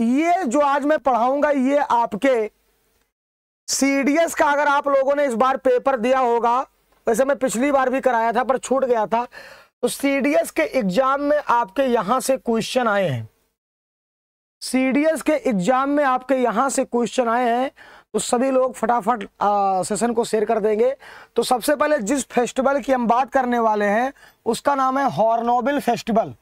ये जो आज मैं पढ़ाऊंगा ये आपके सीडीएस का अगर आप लोगों ने इस बार पेपर दिया होगा वैसे मैं पिछली बार भी कराया था पर छूट गया था तो सीडीएस के एग्जाम में आपके यहां से क्वेश्चन आए हैं सीडीएस के एग्जाम में आपके यहां से क्वेश्चन आए हैं तो सभी लोग फटाफट सेशन को शेयर कर देंगे तो सबसे पहले जिस फेस्टिवल की हम बात करने वाले हैं उसका नाम है हॉर्नोबिल फेस्टिवल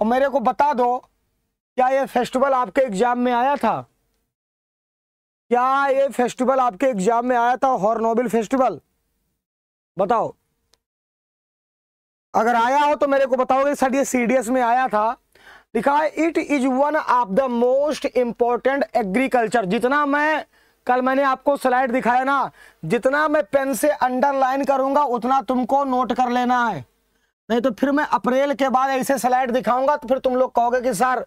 और मेरे को बता दो क्या ये फेस्टिवल आपके एग्जाम में आया था क्या ये फेस्टिवल आपके एग्जाम में आया था हॉर्नोबिल फेस्टिवल बताओ अगर आया हो तो मेरे को बताओगे सर ये सीडीएस में आया था लिखा है it is one of the most important agriculture जितना मैं कल मैंने आपको स्लाइड दिखाया ना जितना मैं पेन से अंडरलाइन करूंगा उतना तुमको नोट कर लेना है नहीं तो फिर मैं अप्रैल के बाद ऐसे स्लाइड दिखाऊंगा तो फिर तुम लोग कहोगे कि सर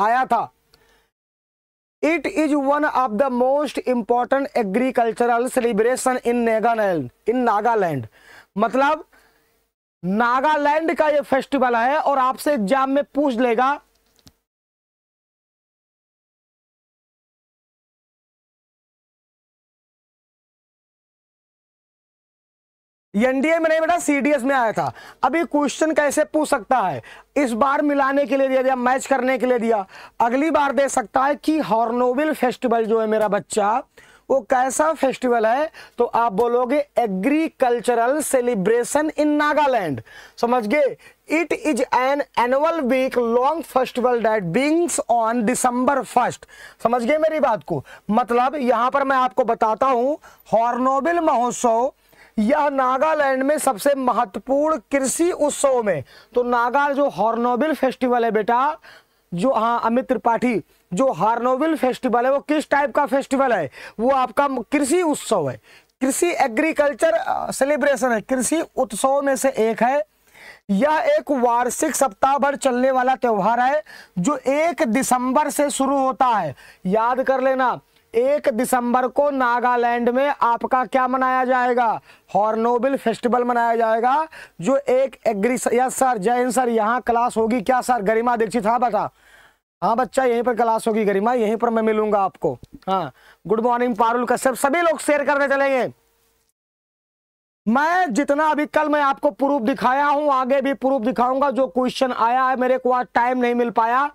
आया था it is one of the most important agricultural celebration in Nagaland in Nagaland मतलब नागालैंड का ये फेस्टिवल है और आपसे एग्जाम में पूछ लेगा एनडीए में नहीं बेटा सीडीएस में आया था अभी क्वेश्चन कैसे पूछ सकता है इस बार मिलाने के लिए दिया दिया मैच करने के लिए दिया अगली बार दे सकता है कि हॉर्नोबिल फेस्टिवल जो है मेरा बच्चा वो कैसा फेस्टिवल है तो आप बोलोगे एग्रीकल्चरल सेलिब्रेशन इन नागालैंड समझ गए it is an annual week long festival that begins on December first समझ गए मेरी बात को मतलब यहां पर मैं आपको बताता हूं हॉर्नोबिल महोत्सव यह नागालैंड में सबसे महत्वपूर्ण कृषि उत्सव में तो नागा जो हॉर्नोबिल फेस्टिवल है बेटा जो हाँ अमित त्रिपाठी जो हॉर्नोबिल फेस्टिवल है वो किस टाइप का फेस्टिवल है वो आपका कृषि उत्सव है कृषि एग्रीकल्चर सेलिब्रेशन है कृषि उत्सव में से एक है यह एक वार्षिक सप्ताह भर चलने वाला त्यौहार है जो एक दिसंबर से शुरू होता है याद कर लेना एक दिसंबर को नागालैंड में आपका क्या मनाया जाएगा हॉर्नोबिल फेस्टिवल मनाया जाएगा जो एक एग्री यस सर जय सर यहाँ क्लास होगी क्या सर गरिमा दीक्षित हाँ बता हाँ बच्चा यहीं पर क्लास होगी गरिमा यहीं पर मैं मिलूंगा आपको हाँ गुड मॉर्निंग पारुल कश्यप सभी लोग शेयर करने चलेंगे मैं जितना अभी कल मैं आपको प्रूफ दिखाया हूं आगे भी प्रूफ दिखाऊंगा जो क्वेश्चन आया है मेरे को आज टाइम नहीं मिल पाया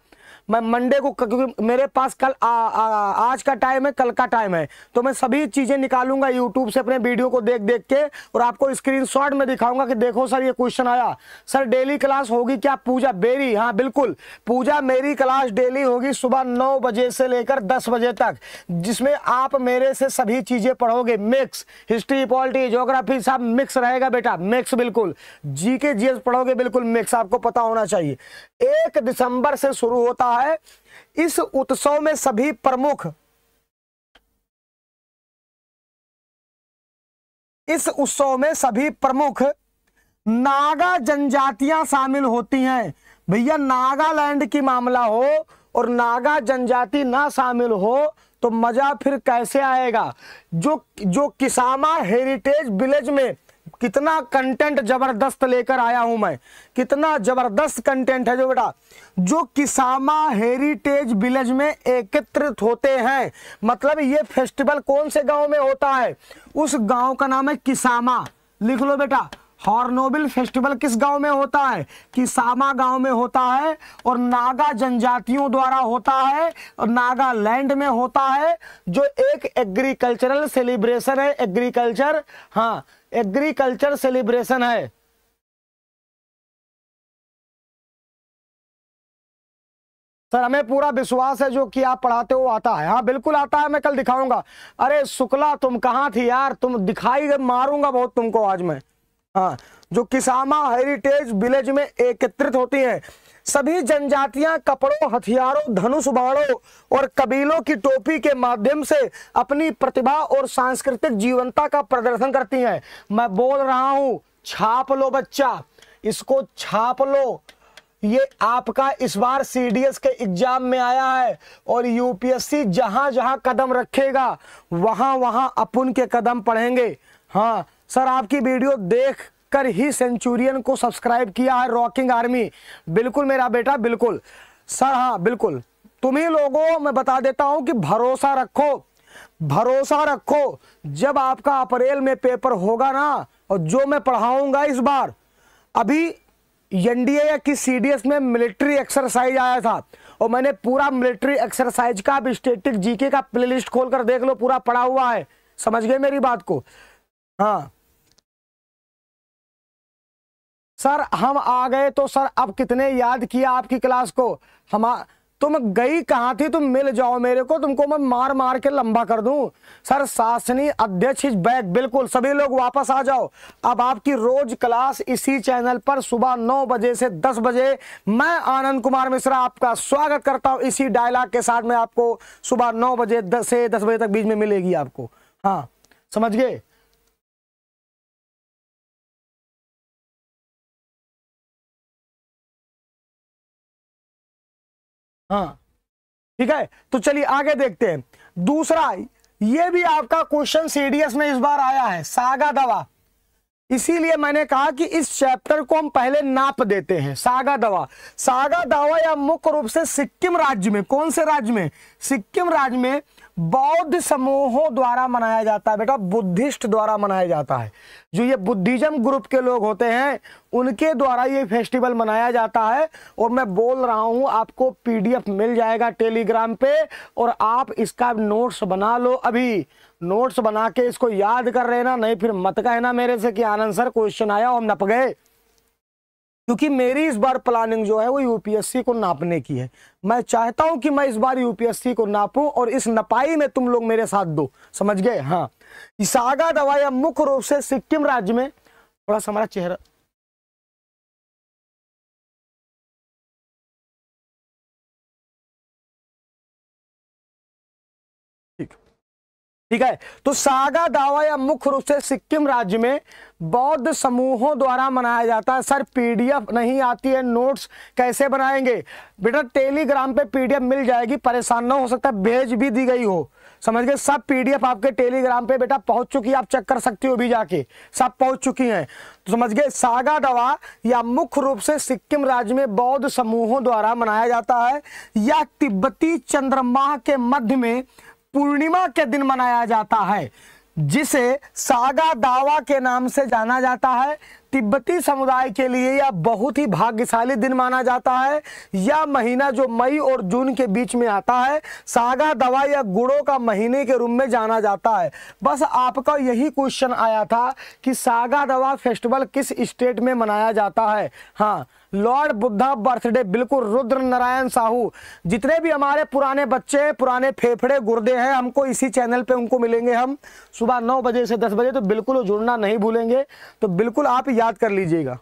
मैं मंडे को क्योंकि मेरे पास कल आ, आ, आ, आज का टाइम है कल का टाइम है तो मैं सभी चीज़ें निकालूंगा यूट्यूब से अपने वीडियो को देख देख के और आपको स्क्रीनशॉट में दिखाऊंगा कि देखो सर ये क्वेश्चन आया सर डेली क्लास होगी क्या पूजा बेरी हाँ बिल्कुल पूजा मेरी क्लास डेली होगी सुबह नौ बजे से लेकर दस बजे तक जिसमें आप मेरे से सभी चीज़ें पढ़ोगे मिक्स हिस्ट्री पॉलिटी जोग्राफी सब मिक्स रहेगा बेटा मिक्स बिल्कुल जी के पढ़ोगे बिल्कुल मिक्स आपको पता होना चाहिए एक दिसंबर से शुरू होता है रहा है इस उत्सव में सभी प्रमुख इस उत्सव में सभी प्रमुख नागा जनजातियां शामिल होती हैं भैया नागालैंड की मामला हो और नागा जनजाति ना शामिल हो तो मजा फिर कैसे आएगा जो जो किसामा हेरिटेज विलेज में कितना कंटेंट जबरदस्त लेकर आया हूं मैं कितना जबरदस्त कंटेंट है जो बेटा जो किसामा हेरिटेज विलेज में एकत्रित होते हैं मतलब ये फेस्टिवल कौन से गांव में होता है उस गांव का नाम है किसामा लिख लो बेटा हॉर्नोबिल फेस्टिवल किस गांव में होता है कि सामा गांव में होता है और नागा जनजातियों द्वारा होता है और नागालैंड में होता है जो एक एग्रीकल्चरल सेलिब्रेशन है एग्रीकल्चर हाँ एग्रीकल्चर सेलिब्रेशन है सर हमें पूरा विश्वास है जो कि आप पढ़ाते हो आता है हाँ बिल्कुल आता है मैं कल दिखाऊंगा अरे शुक्ला तुम कहाँ थी यार तुम दिखाई मारूंगा बहुत तुमको आज मैं हाँ जो किसामा हेरिटेज विलेज में एकत्रित होती हैं सभी जनजातियां कपड़ों हथियारों धनुष बाणों और कबीलों की टोपी के माध्यम से अपनी प्रतिभा और सांस्कृतिक जीवनता का प्रदर्शन करती हैं मैं बोल रहा हूं छाप लो बच्चा इसको छाप लो ये आपका इस बार सी के एग्जाम में आया है और यूपीएससी जहां जहां कदम रखेगा वहां वहां अपन के कदम पढ़ेंगे हाँ सर आपकी वीडियो देख कर ही सेंचुरियन को सब्सक्राइब किया है रॉकिंग आर्मी बिल्कुल मेरा बेटा बिल्कुल सर हाँ बिल्कुल तुम ही लोगों मैं बता देता हूं कि भरोसा रखो भरोसा रखो जब आपका अप्रैल में पेपर होगा ना और जो मैं पढ़ाऊंगा इस बार अभी एनडीए या किस सीडीएस में मिलिट्री एक्सरसाइज आया था और मैंने पूरा मिलिट्री एक्सरसाइज का अब स्टेटिक जीके का प्लेलिस्ट खोलकर देख लो पूरा पढ़ा हुआ है समझ गए मेरी बात को हाँ सर हम आ गए तो सर अब कितने याद किया आपकी क्लास को हम तुम गई कहाँ थी तुम मिल जाओ मेरे को तुमको मैं मार मार के लंबा कर दूं सर शासनी अध्यक्ष इज बैक बिल्कुल सभी लोग वापस आ जाओ अब आपकी रोज क्लास इसी चैनल पर सुबह नौ बजे से दस बजे मैं आनंद कुमार मिश्रा आपका स्वागत करता हूँ इसी डायलॉग के साथ में आपको सुबह नौ बजे दस से दस बजे तक बीच में मिलेगी आपको हाँ समझ गए हाँ ठीक है तो चलिए आगे देखते हैं दूसरा ये भी आपका क्वेश्चन सीडीएस में इस बार आया है सागा दवा इसीलिए मैंने कहा कि इस चैप्टर को हम पहले नाप देते हैं सागा दवा सागा दवा या मुख्य रूप से सिक्किम राज्य में कौन से राज्य में सिक्किम राज्य में बौद्ध समूहों द्वारा मनाया जाता है बेटा बुद्धिस्ट द्वारा मनाया जाता है जो ये बुद्धिज्म ग्रुप के लोग होते हैं उनके द्वारा ये फेस्टिवल मनाया जाता है और मैं बोल रहा हूँ आपको पीडीएफ मिल जाएगा टेलीग्राम पे और आप इसका नोट्स बना लो अभी नोट्स बना के इसको याद कर रहे ना नहीं फिर मत कहना मेरे से कि आनंद सर क्वेश्चन आया हम नप गए क्योंकि मेरी इस बार प्लानिंग जो है वो यूपीएससी को नापने की है मैं चाहता हूं कि मैं इस बार यूपीएससी को नापूं और इस नपाई में तुम लोग मेरे साथ दो समझ गए हाँ सागा दवाया मुख्य रूप से सिक्किम राज्य में थोड़ा सा हमारा चेहरा ठीक है तो सागा दावा या मुख्य रूप से सिक्किम राज्य में बौद्ध समूहों द्वारा मनाया जाता है सर पीडीएफ नहीं आती है नोट्स कैसे बनाएंगे बेटा टेलीग्राम पे पीडीएफ मिल जाएगी परेशान ना हो सकता भेज भी दी गई हो समझ गए सब पीडीएफ आपके टेलीग्राम पे बेटा पहुंच चुकी है आप चेक कर सकती हो भी जाके सब पहुंच चुकी हैं तो समझ गए सागा दवा या मुख्य रूप से सिक्किम राज्य में बौद्ध समूहों द्वारा मनाया जाता है या तिब्बती चंद्रमा के मध्य में पूर्णिमा के दिन मनाया जाता है जिसे सागा दावा के नाम से जाना जाता है तिब्बती समुदाय के लिए यह बहुत ही भाग्यशाली दिन माना जाता है यह महीना जो मई और जून के बीच में आता है सागा दवा या गुड़ों का महीने के रूप में जाना जाता है बस आपका यही क्वेश्चन आया था कि सागा दवा फेस्टिवल किस स्टेट में मनाया जाता है हाँ लॉर्ड बुद्धा बर्थडे बिल्कुल रुद्र नारायण साहू जितने भी हमारे पुराने बच्चे पुराने फेफड़े गुर्दे हैं हमको इसी चैनल पे उनको मिलेंगे हम सुबह नौ बजे से दस बजे तो बिल्कुल जुड़ना नहीं भूलेंगे तो बिल्कुल आप याद कर लीजिएगा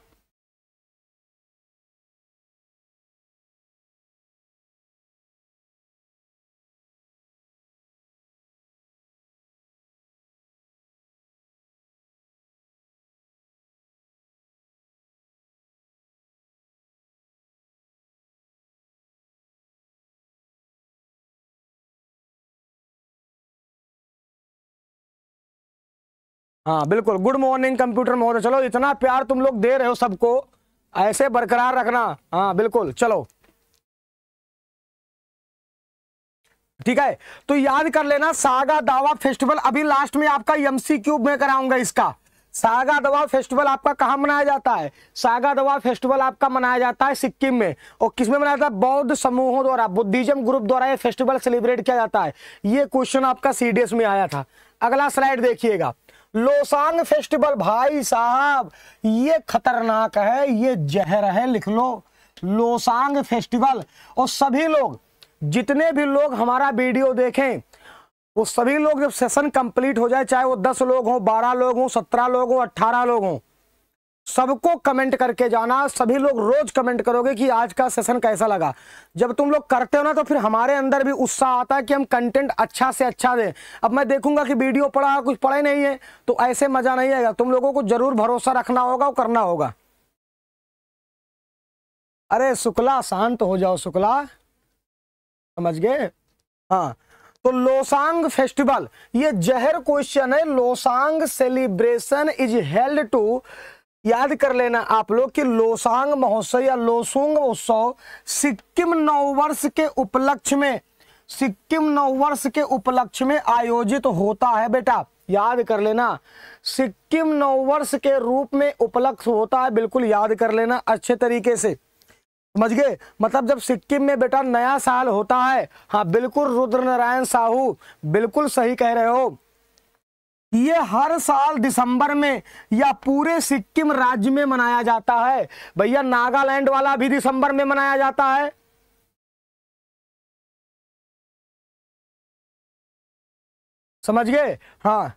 हाँ बिल्कुल गुड मॉर्निंग कंप्यूटर महोदय चलो इतना प्यार तुम लोग दे रहे हो सबको ऐसे बरकरार रखना हाँ बिल्कुल चलो ठीक है तो याद कर लेना सागा दावा फेस्टिवल अभी लास्ट में आपका एमसी क्यूब में कराऊंगा इसका सागा दवा फेस्टिवल आपका कहाँ मनाया जाता है सागा दवा फेस्टिवल आपका मनाया जाता है सिक्किम में और किसमें मनाया जाता है बौद्ध समूहों द्वारा बुद्धिज्म ग्रुप द्वारा ये फेस्टिवल सेलिब्रेट किया जाता है ये क्वेश्चन आपका सीडीएस में आया था अगला स्लाइड देखिएगा लोसांग फेस्टिवल भाई साहब ये खतरनाक है ये जहर है लिख लो लोसांग फेस्टिवल और सभी लोग जितने भी लोग हमारा वीडियो देखें वो सभी लोग जब सेशन कंप्लीट हो जाए चाहे वो दस लोग हो बारह लोग हो सत्रह लोग हो अट्ठारह लोग हों सबको कमेंट करके जाना सभी लोग रोज कमेंट करोगे कि आज का सेशन कैसा लगा जब तुम लोग करते हो ना तो फिर हमारे अंदर भी उत्साह आता है कि हम कंटेंट अच्छा से अच्छा दें अब मैं देखूंगा कि वीडियो पढ़ा कुछ पढ़ा ही नहीं है तो ऐसे मजा नहीं आएगा तुम लोगों को जरूर भरोसा रखना होगा और करना होगा अरे शुक्ला शांत हो जाओ शुक्ला समझ गए हाँ तो लोसांग फेस्टिवल ये जहर क्वेश्चन है Losoong celebration is held to याद कर लेना आप लोग कि लोसांग महोत्सव या लोसुंग उत्सव सिक्किम नववर्ष के उपलक्ष्य में सिक्किम नववर्ष के उपलक्ष्य में आयोजित होता है बेटा याद कर लेना सिक्किम नववर्ष के रूप में उपलक्ष्य होता है बिल्कुल याद कर लेना अच्छे तरीके से समझ गए मतलब जब सिक्किम में बेटा नया साल होता है हाँ बिल्कुल रुद्र नारायण साहू बिल्कुल सही कह रहे हो ये हर साल दिसंबर में या पूरे सिक्किम राज्य में मनाया जाता है भैया नागालैंड वाला भी दिसंबर में मनाया जाता है समझ गए हाँ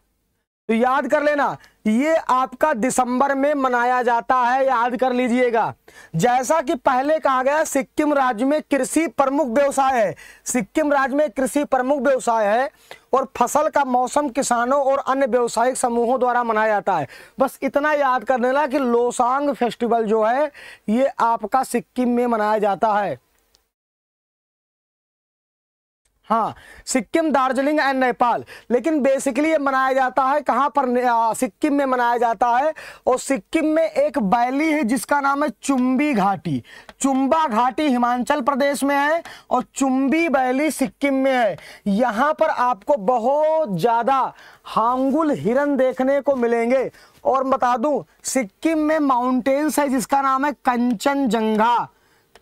तो याद कर लेना ये आपका दिसंबर में मनाया जाता है याद कर लीजिएगा जैसा कि पहले कहा गया सिक्किम राज्य में कृषि प्रमुख व्यवसाय है सिक्किम राज्य में कृषि प्रमुख व्यवसाय है और फसल का मौसम किसानों और अन्य व्यवसायिक समूहों द्वारा मनाया जाता है बस इतना याद कर लेना कि लोसांग फेस्टिवल जो है ये आपका सिक्किम में मनाया जाता है हाँ सिक्किम दार्जिलिंग एंड नेपाल लेकिन बेसिकली ये मनाया जाता है कहाँ पर सिक्किम में मनाया जाता है और सिक्किम में एक वैली है जिसका नाम है चुम्बी घाटी चुम्बा घाटी हिमाचल प्रदेश में है और चुम्बी वैली सिक्किम में है यहाँ पर आपको बहुत ज़्यादा हांगुल हिरन देखने को मिलेंगे और बता दूँ सिक्किम में माउंटेन्स है जिसका नाम है कंचनजंगा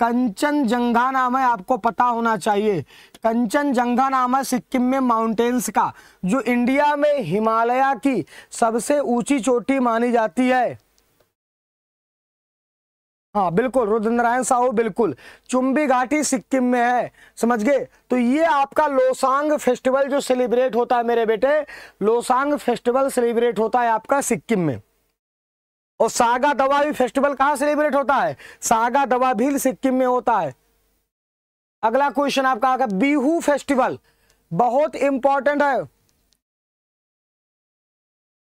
कंचनजंघा नाम है आपको पता होना चाहिए जंगा नाम है सिक्किम में माउंटेन्स का जो इंडिया में हिमालय की सबसे ऊंची चोटी मानी जाती है हाँ बिल्कुल रुद्र नारायण साहू बिल्कुल चुंबी घाटी सिक्किम में है समझ गए तो ये आपका लोसांग फेस्टिवल जो सेलिब्रेट होता है मेरे बेटे लोसांग फेस्टिवल सेलिब्रेट होता है आपका सिक्किम में और सागा दवा भी फेस्टिवल कहां सेलिब्रेट होता है सागा दवा भी सिक्किम में होता है अगला क्वेश्चन आपका आगा बीहू फेस्टिवल बहुत इंपॉर्टेंट है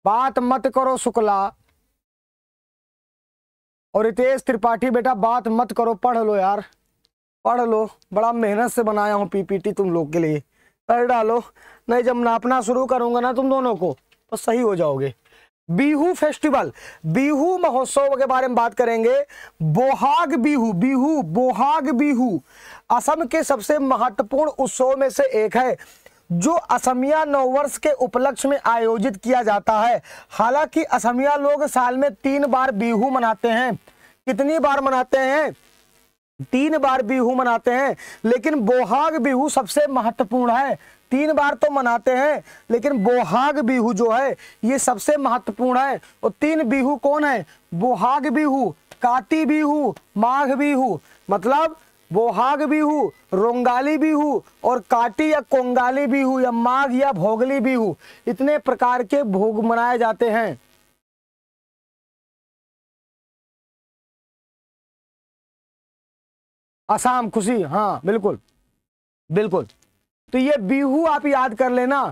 बात मत करो शुक्ला और रितेश त्रिपाठी बेटा बात मत करो पढ़ लो यार पढ़ लो बड़ा मेहनत से बनाया हूं पीपीटी तुम लोग के लिए कर डालो नहीं जब नापना शुरू करूंगा ना तुम दोनों को तो सही हो जाओगे बिहू फेस्टिवल बिहू महोत्सव के बारे में बात करेंगे बोहाग बिहू बिहू बोहाग बिहू असम के सबसे महत्वपूर्ण उत्सव में से एक है जो असमिया नववर्ष के उपलक्ष्य में आयोजित किया जाता है हालांकि असमिया लोग साल में तीन बार बिहू मनाते हैं कितनी बार मनाते हैं तीन बार बिहू मनाते हैं लेकिन बोहाग बिहू सबसे महत्वपूर्ण है तीन बार तो मनाते हैं लेकिन बोहाग बिहू जो है ये सबसे महत्वपूर्ण है और तीन बिहू कौन है बोहाग बिहू काती बिहू माघ बिहू मतलब बोहाग बिहू रोंगाली बिहू और काटी या कोंगाली बिहू या माघ या भोगली बिहू इतने प्रकार के भोग मनाए जाते हैं आसाम खुशी हाँ बिल्कुल बिल्कुल तो ये बिहू आप याद कर लेना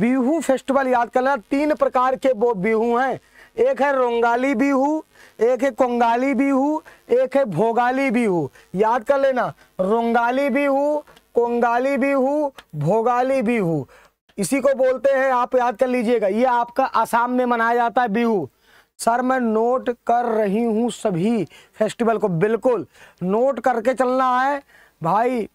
बिहू फेस्टिवल याद कर लेना तीन प्रकार के वो बिहू हैं एक है रोंगाली बिहू एक है कोंगाली बिहू एक है भोगाली बिहू याद कर लेना रोंगाली बिहू कोंगाली बिहू भोगाली बिहू इसी को बोलते हैं आप याद कर लीजिएगा ये आपका आसाम में मनाया जाता है बिहू सर मैं नोट कर रही हूँ सभी फेस्टिवल को बिल्कुल नोट करके चलना है भाई